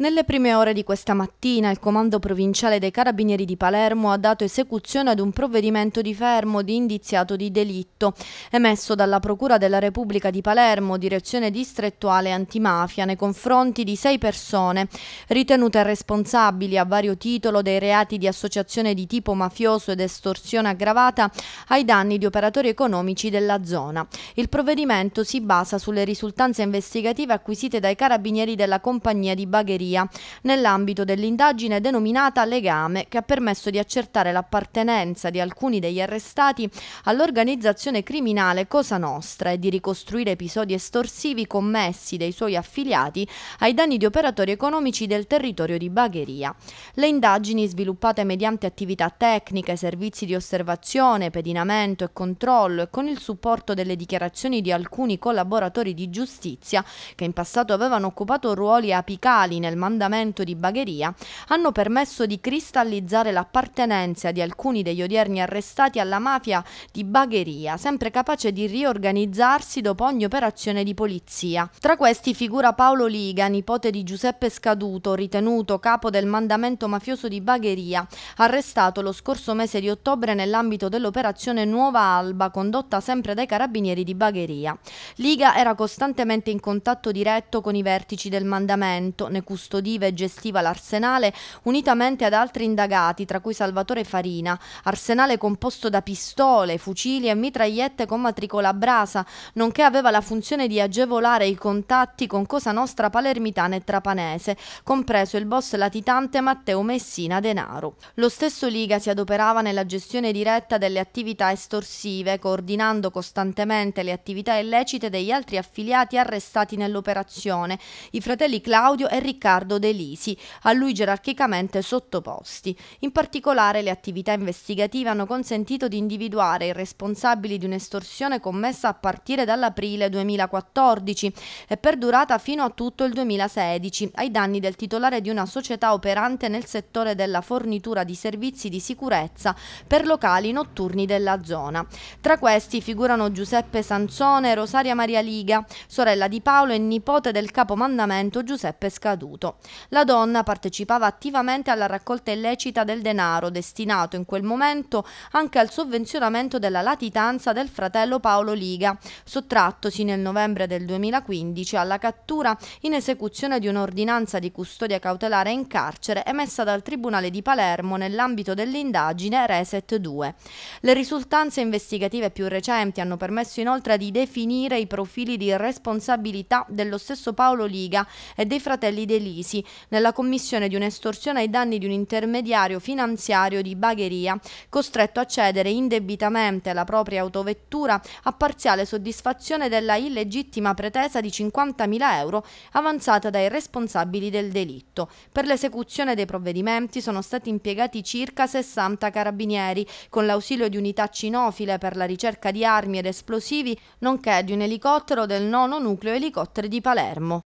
Nelle prime ore di questa mattina il Comando Provinciale dei Carabinieri di Palermo ha dato esecuzione ad un provvedimento di fermo di indiziato di delitto emesso dalla Procura della Repubblica di Palermo, direzione distrettuale antimafia, nei confronti di sei persone ritenute responsabili a vario titolo dei reati di associazione di tipo mafioso ed estorsione aggravata ai danni di operatori economici della zona. Il provvedimento si basa sulle risultanze investigative acquisite dai Carabinieri della Compagnia di Bagheria categoria, nell'ambito dell'indagine denominata Legame, che ha permesso di accertare l'appartenenza di alcuni degli arrestati all'organizzazione criminale Cosa Nostra e di ricostruire episodi estorsivi commessi dai suoi affiliati ai danni di operatori economici del territorio di Bagheria. Le indagini sviluppate mediante attività tecniche, servizi di osservazione, pedinamento e controllo e con il supporto delle dichiarazioni di alcuni collaboratori di giustizia che in passato avevano occupato ruoli apicali nel mandamento di Bagheria hanno permesso di cristallizzare l'appartenenza di alcuni degli odierni arrestati alla mafia di Bagheria, sempre capace di riorganizzarsi dopo ogni operazione di polizia. Tra questi figura Paolo Liga, nipote di Giuseppe Scaduto, ritenuto capo del mandamento mafioso di Bagheria, arrestato lo scorso mese di ottobre nell'ambito dell'operazione Nuova Alba, condotta sempre dai carabinieri di Bagheria. Liga era costantemente in contatto diretto con i vertici del mandamento, ne custodiva custodiva e gestiva l'arsenale unitamente ad altri indagati, tra cui Salvatore Farina, arsenale composto da pistole, fucili e mitragliette con matricola brasa, nonché aveva la funzione di agevolare i contatti con Cosa Nostra palermitana e trapanese, compreso il boss latitante Matteo Messina Denaro. Lo stesso Liga si adoperava nella gestione diretta delle attività estorsive, coordinando costantemente le attività illecite degli altri affiliati arrestati nell'operazione, i fratelli Claudio e Riccardo Riccardo De Lisi, a lui gerarchicamente sottoposti. In particolare le attività investigative hanno consentito di individuare i responsabili di un'estorsione commessa a partire dall'aprile 2014 e perdurata fino a tutto il 2016 ai danni del titolare di una società operante nel settore della fornitura di servizi di sicurezza per locali notturni della zona. Tra questi figurano Giuseppe Sanzone e Rosaria Maria Liga, sorella di Paolo e nipote del capomandamento Giuseppe Scaduto accaduto. La donna partecipava attivamente alla raccolta illecita del denaro destinato in quel momento anche al sovvenzionamento della latitanza del fratello Paolo Liga, sottrattosi nel novembre del 2015 alla cattura in esecuzione di un'ordinanza di custodia cautelare in carcere emessa dal Tribunale di Palermo nell'ambito dell'indagine Reset 2. Le risultanze investigative più recenti hanno permesso inoltre di definire i profili di responsabilità dello stesso Paolo Liga e dei fratelli De Lisi nella commissione di un'estorsione ai danni di un intermediario finanziario di Bagheria, costretto a cedere indebitamente la propria autovettura a parziale soddisfazione della illegittima pretesa di 50.000 euro avanzata dai responsabili del delitto. Per l'esecuzione dei provvedimenti sono stati impiegati circa 60 carabinieri, con l'ausilio di unità cinofile per la ricerca di armi ed esplosivi, nonché di un elicottero del nono nucleo elicotteri di Palermo.